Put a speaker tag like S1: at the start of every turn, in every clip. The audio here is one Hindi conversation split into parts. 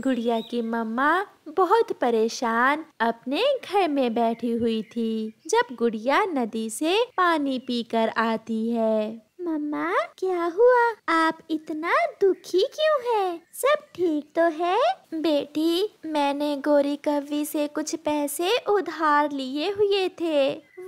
S1: गुड़िया की मम्मा बहुत परेशान अपने घर में बैठी हुई थी जब गुड़िया नदी से पानी पीकर आती है मम्मा क्या हुआ आप इतना दुखी क्यों है सब ठीक तो है बेटी मैंने गोरी कवि से कुछ पैसे उधार लिए हुए थे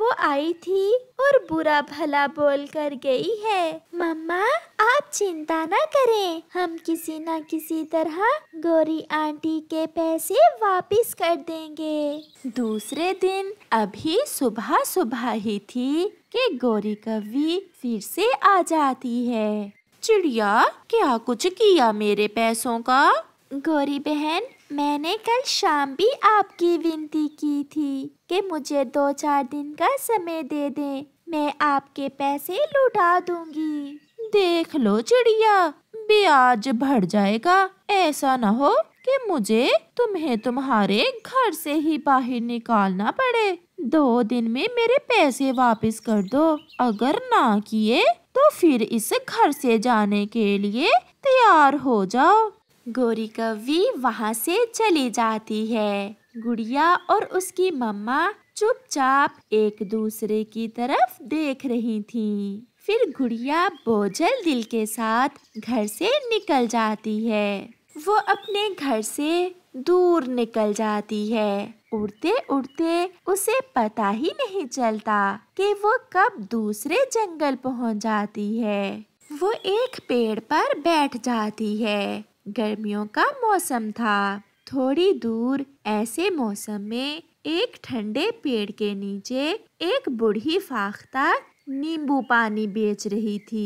S1: वो आई थी और बुरा भला बोल कर गई है मम्मा आप चिंता ना करें हम किसी ना किसी तरह गौरी आंटी के पैसे वापस कर देंगे दूसरे दिन अभी सुबह सुबह ही थी कि गौरी कवि फिर से आ जाती है चिड़िया क्या कुछ किया मेरे पैसों का गौरी बहन मैंने कल शाम भी आपकी विनती की थी कि मुझे दो चार दिन का समय दे दें मैं आपके पैसे लुटा दूंगी देख लो चिड़िया ब्याज भर जाएगा ऐसा ना हो कि मुझे तुम्हें तुम्हारे घर से ही बाहर निकालना पड़े दो दिन में मेरे पैसे वापस कर दो अगर ना किए तो फिर इस घर से जाने के लिए तैयार हो जाओ गोरी कवि वहाँ से चली जाती है गुड़िया और उसकी मम्मा चुपचाप एक दूसरे की तरफ देख रही थीं। फिर गुड़िया बोझल दिल के साथ घर से निकल जाती है वो अपने घर से दूर निकल जाती है उड़ते उड़ते उसे पता ही नहीं चलता कि वो कब दूसरे जंगल पहुंच जाती है वो एक पेड़ पर बैठ जाती है गर्मियों का मौसम था थोड़ी दूर ऐसे मौसम में एक ठंडे पेड़ के नीचे एक बूढ़ी फाख्ता नींबू पानी बेच रही थी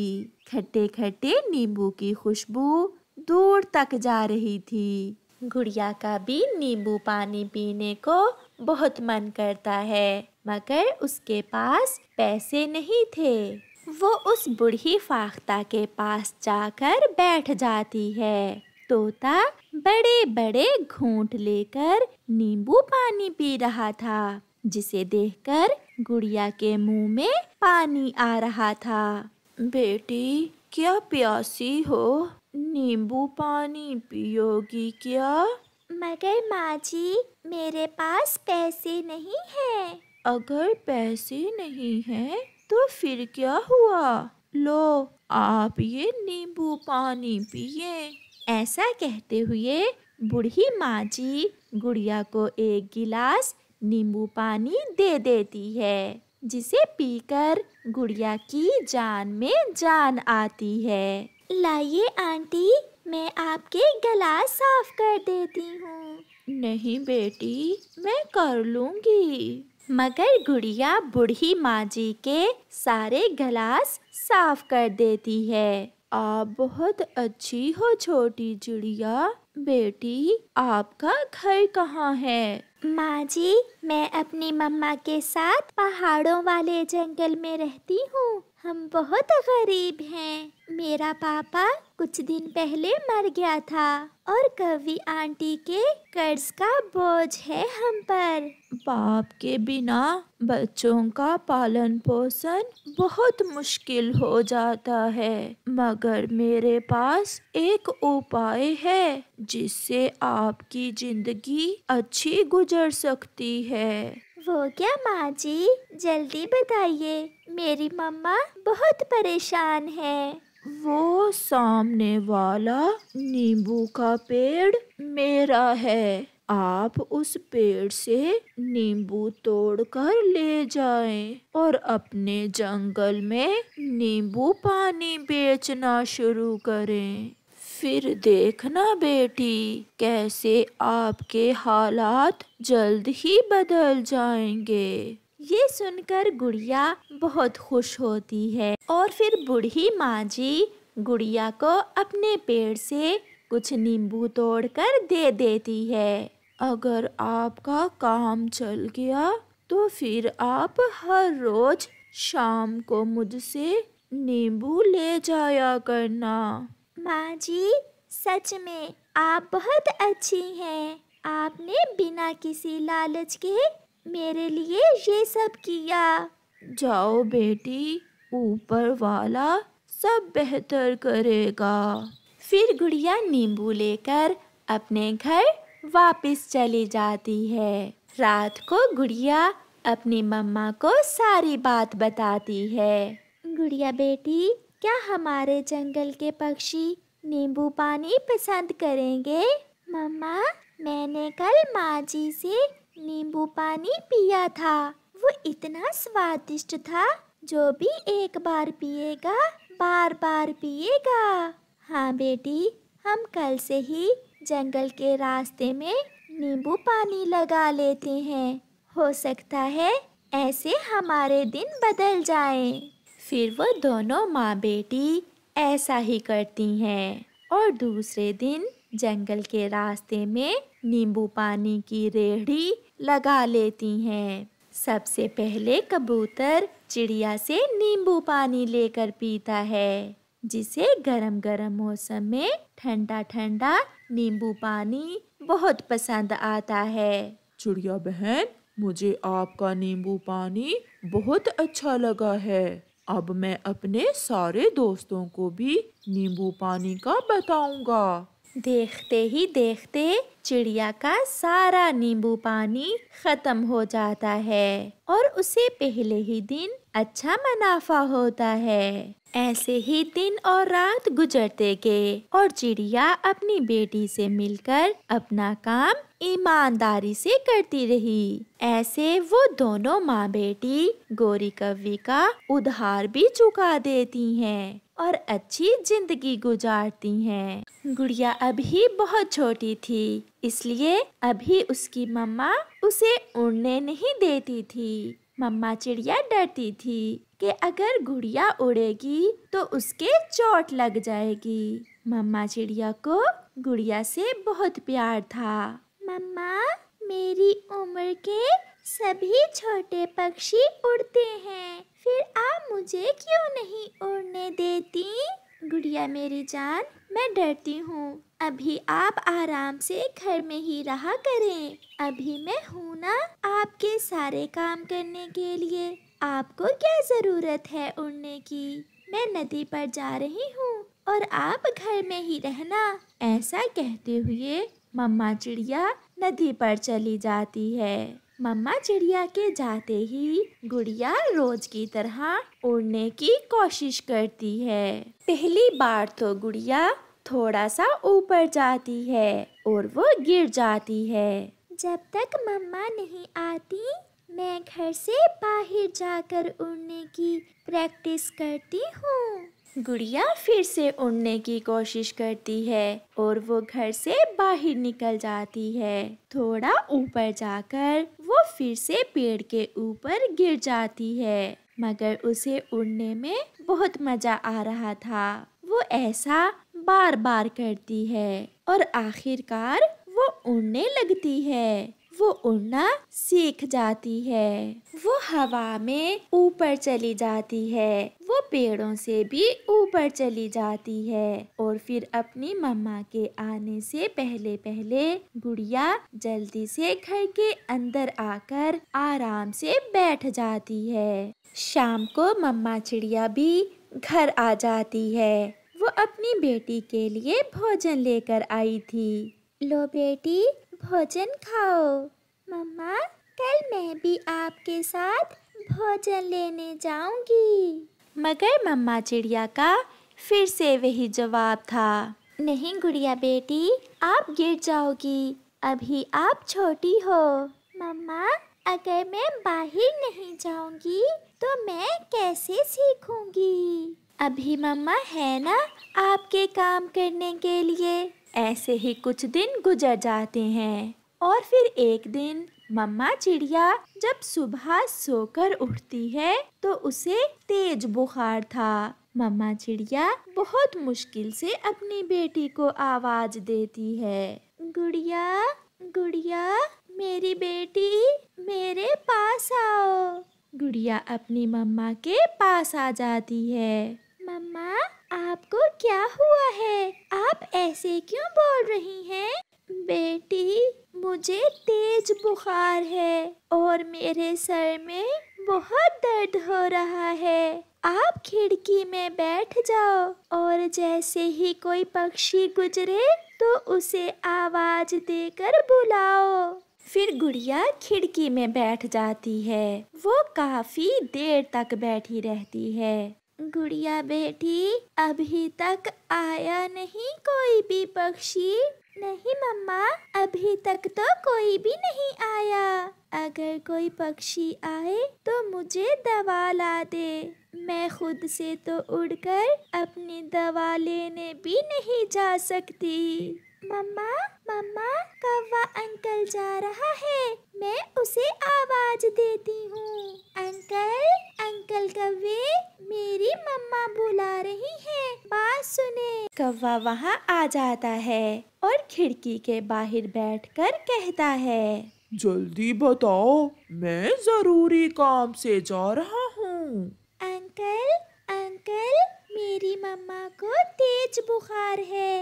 S1: खट्टे खट्टे नींबू की खुशबू दूर तक जा रही थी गुड़िया का भी नींबू पानी पीने को बहुत मन करता है मगर उसके पास पैसे नहीं थे वो उस बूढ़ी फाख्ता के पास जाकर बैठ जाती है तोता बड़े बड़े घूंट लेकर नींबू पानी पी रहा था जिसे देखकर गुड़िया के मुंह में पानी आ रहा था बेटी क्या प्यासी हो नींबू पानी पियोगी क्या मगर माँ जी मेरे पास पैसे नहीं हैं। अगर पैसे नहीं हैं तो फिर क्या हुआ लो आप ये नींबू पानी पिए ऐसा कहते हुए बूढ़ी माँ जी गुड़िया को एक गिलास नींबू पानी दे देती है जिसे पीकर गुड़िया की जान में जान आती है लाइए आंटी मैं आपके गला साफ कर देती हूँ नहीं बेटी मैं कर लूँगी मगर गुड़िया बूढ़ी माँ जी के सारे गिलास साफ कर देती है आप बहुत अच्छी हो छोटी चिड़िया बेटी आपका घर कहाँ है माँ जी मैं अपनी मम्मा के साथ पहाड़ों वाले जंगल में रहती हूँ हम बहुत गरीब हैं मेरा पापा कुछ दिन पहले मर गया था और कवि आंटी के कर्ज का बोझ है हम पर बाप के बिना बच्चों का पालन पोषण बहुत मुश्किल हो जाता है मगर मेरे पास एक उपाय है जिससे आपकी जिंदगी अच्छी गुजर सकती है वो क्या माँ जी जल्दी बताइए मेरी मम्मा बहुत परेशान है वो सामने वाला नींबू का पेड़ मेरा है आप उस पेड़ से नींबू तोड़कर ले जाएं और अपने जंगल में नींबू पानी बेचना शुरू करें फिर देखना बेटी कैसे आपके हालात जल्द ही बदल जाएंगे ये सुनकर गुड़िया बहुत खुश होती है और फिर बूढ़ी माँ जी गुड़िया को अपने पेड़ से कुछ नींबू तोड़कर दे देती है अगर आपका काम चल गया तो फिर आप हर रोज शाम को मुझसे नींबू ले जाया करना माँ जी सच में आप बहुत अच्छी हैं आपने बिना किसी लालच के मेरे लिए ये सब किया जाओ बेटी ऊपर वाला सब बेहतर करेगा फिर गुड़िया नींबू लेकर अपने घर वापस चली जाती है रात को गुड़िया अपनी मम्मा को सारी बात बताती है गुड़िया बेटी क्या हमारे जंगल के पक्षी नींबू पानी पसंद करेंगे मम्मा मैंने कल माँ जी से नींबू पानी पिया था वो इतना स्वादिष्ट था जो भी एक बार पिएगा बार बार पिएगा हाँ बेटी हम कल से ही जंगल के रास्ते में नींबू पानी लगा लेते हैं हो सकता है ऐसे हमारे दिन बदल जाएं। फिर वो दोनों माँ बेटी ऐसा ही करती हैं और दूसरे दिन जंगल के रास्ते में नींबू पानी की रेहड़ी लगा लेती हैं सबसे पहले कबूतर चिड़िया से नींबू पानी लेकर पीता है जिसे गरम गरम मौसम में ठंडा ठंडा नींबू पानी बहुत पसंद आता है चिड़िया बहन मुझे आपका नींबू पानी बहुत अच्छा लगा है अब मैं अपने सारे दोस्तों को भी नींबू पानी का बताऊंगा देखते ही देखते चिड़िया का सारा नींबू पानी खत्म हो जाता है और उसे पहले ही दिन अच्छा मुनाफा होता है ऐसे ही दिन और रात गुजरते गए और चिड़िया अपनी बेटी से मिलकर अपना काम ईमानदारी से करती रही ऐसे वो दोनों माँ बेटी गोरी कव्वी का उधार भी चुका देती हैं। और अच्छी जिंदगी गुजारती हैं। गुड़िया अभी बहुत छोटी थी इसलिए अभी उसकी मम्मा उसे उड़ने नहीं देती थी मम्मा चिड़िया डरती थी कि अगर गुड़िया उड़ेगी तो उसके चोट लग जाएगी मम्मा चिड़िया को गुड़िया से बहुत प्यार था मम्मा मेरी उम्र के सभी छोटे पक्षी उड़ते हैं फिर आप मुझे क्यों नहीं उड़ने देती गुड़िया मेरी जान मैं डरती हूँ अभी आप आराम से घर में ही रहा करें अभी मैं हूँ ना आपके सारे काम करने के लिए आपको क्या ज़रूरत है उड़ने की मैं नदी पर जा रही हूँ और आप घर में ही रहना ऐसा कहते हुए मम्मा चिड़िया नदी पर चली जाती है मम्मा चिड़िया के जाते ही गुड़िया रोज की तरह उड़ने की कोशिश करती है पहली बार तो गुड़िया थोड़ा सा ऊपर जाती है और वो गिर जाती है जब तक मम्मा नहीं आती मैं घर से बाहर जाकर उड़ने की प्रैक्टिस करती हूँ गुड़िया फिर से उड़ने की कोशिश करती है और वो घर से बाहर निकल जाती है थोड़ा ऊपर जाकर वो फिर से पेड़ के ऊपर गिर जाती है मगर उसे उड़ने में बहुत मज़ा आ रहा था वो ऐसा बार बार करती है और आखिरकार वो उड़ने लगती है वो उड़ना सीख जाती है वो हवा में ऊपर चली जाती है वो पेड़ों से भी ऊपर चली जाती है और फिर अपनी मम्मा के आने से पहले पहले गुड़िया जल्दी से घर के अंदर आकर आराम से बैठ जाती है शाम को मम्मा चिड़िया भी घर आ जाती है वो अपनी बेटी के लिए भोजन लेकर आई थी लो बेटी भोजन खाओ मम्मा कल मैं भी आपके साथ भोजन लेने जाऊंगी मगर मम्मा चिड़िया का फिर से वही जवाब था नहीं गुड़िया बेटी आप गिर जाओगी अभी आप छोटी हो मम्मा अगर मैं बाहर नहीं जाऊंगी तो मैं कैसे सीखूंगी अभी मम्मा है ना आपके काम करने के लिए ऐसे ही कुछ दिन गुजर जाते हैं और फिर एक दिन मम्मा चिड़िया जब सुबह सोकर उठती है तो उसे तेज बुखार था मम्मा चिड़िया बहुत मुश्किल से अपनी बेटी को आवाज देती है गुड़िया गुड़िया मेरी बेटी मेरे पास आओ गुड़िया अपनी मम्मा के पास आ जाती है मम्मा आपको क्या हुआ है आप ऐसे क्यों बोल रही हैं बेटी मुझे तेज बुखार है और मेरे सर में बहुत दर्द हो रहा है आप खिड़की में बैठ जाओ और जैसे ही कोई पक्षी गुजरे तो उसे आवाज देकर बुलाओ फिर गुड़िया खिड़की में बैठ जाती है वो काफी देर तक बैठी रहती है गुड़िया बेटी अभी तक आया नहीं कोई भी पक्षी नहीं मम्मा अभी तक तो कोई भी नहीं आया अगर कोई पक्षी आए तो मुझे दवा ला दे मैं खुद से तो उड़कर अपनी दवा लेने भी नहीं जा सकती मम्मा मम्मा कौवा अंकल जा रहा है मैं उसे आवाज देती हूँ अंकल अंकल कव्वे मेरी मम्मा बुला रही है बात सुने कव्वा वहाँ आ जाता है और खिड़की के बाहर बैठकर कहता है जल्दी बताओ मैं जरूरी काम से जा रहा हूँ अंकल अंकल मेरी मम्मा को तेज बुखार है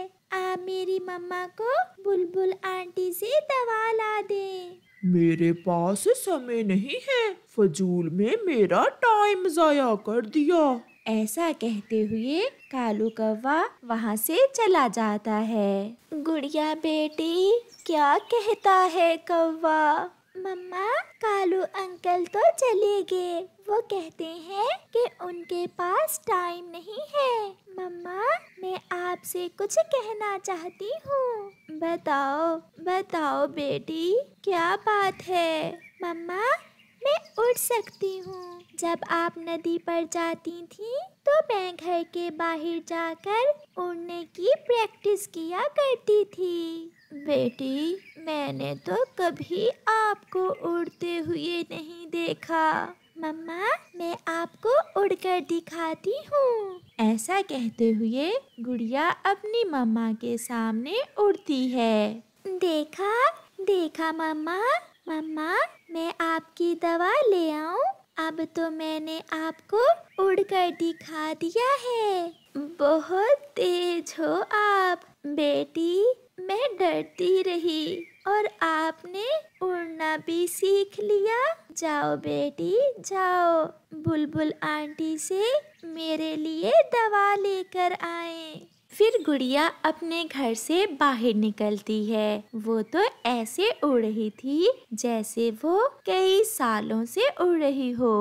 S1: आप मेरी मम्मा को बुलबुल आंटी से दवा ला दें मेरे पास समय नहीं है फजूल में मेरा टाइम जाया कर दिया ऐसा कहते हुए कालू कौवा वहाँ से चला जाता है गुड़िया बेटी क्या कहता है कौवा मम्मा कालू अंकल तो चले गए वो कहते हैं कि उनके पास टाइम नहीं है मम्मा मैं आपसे कुछ कहना चाहती हूँ बताओ बताओ बेटी क्या बात है मम्मा मैं उड़ सकती हूँ जब आप नदी पर जाती थी तो मैं घर के बाहर जाकर उड़ने की प्रैक्टिस किया करती थी बेटी मैंने तो कभी आपको उड़ते हुए नहीं देखा मम्मा मैं आपको उड़कर दिखाती हूँ ऐसा कहते हुए गुड़िया अपनी मम्मा के सामने उड़ती है देखा देखा मम्मा मम्मा मैं आपकी दवा ले आऊँ अब तो मैंने आपको उड़कर दिखा दिया है बहुत तेज हो आप बेटी मैं डरती रही और आपने उड़ना भी सीख लिया जाओ बेटी जाओ बुलबुल बुल आंटी से मेरे लिए दवा लेकर आए फिर गुड़िया अपने घर से बाहर निकलती है वो तो ऐसे उड़ रही थी जैसे वो कई सालों से उड़ रही हो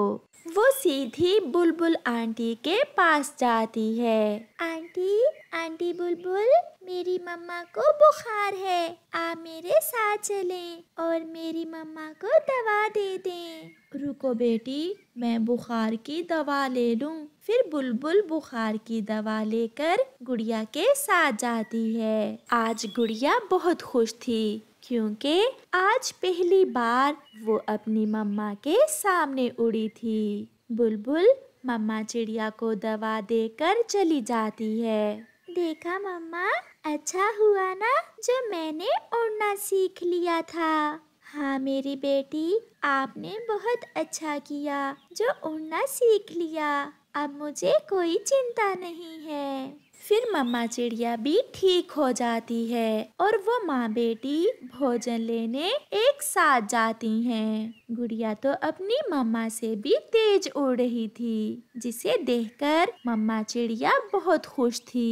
S1: वो सीधी बुलबुल आंटी के पास जाती है आंटी आंटी बुलबुल मेरी मम्मा को बुखार है आप मेरे साथ चलें और मेरी मम्मा को दवा दे दें रुको बेटी मैं बुखार की दवा ले लूँ फिर बुलबुल बुखार की दवा लेकर गुड़िया के साथ जाती है आज गुड़िया बहुत खुश थी क्योंकि आज पहली बार वो अपनी मम्मा के सामने उड़ी थी बुलबुल मम्मा चिड़िया को दवा देकर चली जाती है देखा मम्मा अच्छा हुआ ना जो मैंने उड़ना सीख लिया था हाँ मेरी बेटी आपने बहुत अच्छा किया जो उड़ना सीख लिया अब मुझे कोई चिंता नहीं है फिर मम्मा चिड़िया भी ठीक हो जाती है और वो माँ बेटी भोजन लेने एक साथ जाती हैं। गुड़िया तो अपनी मम्मा से भी तेज उड़ रही थी जिसे देखकर मम्मा चिड़िया बहुत खुश थी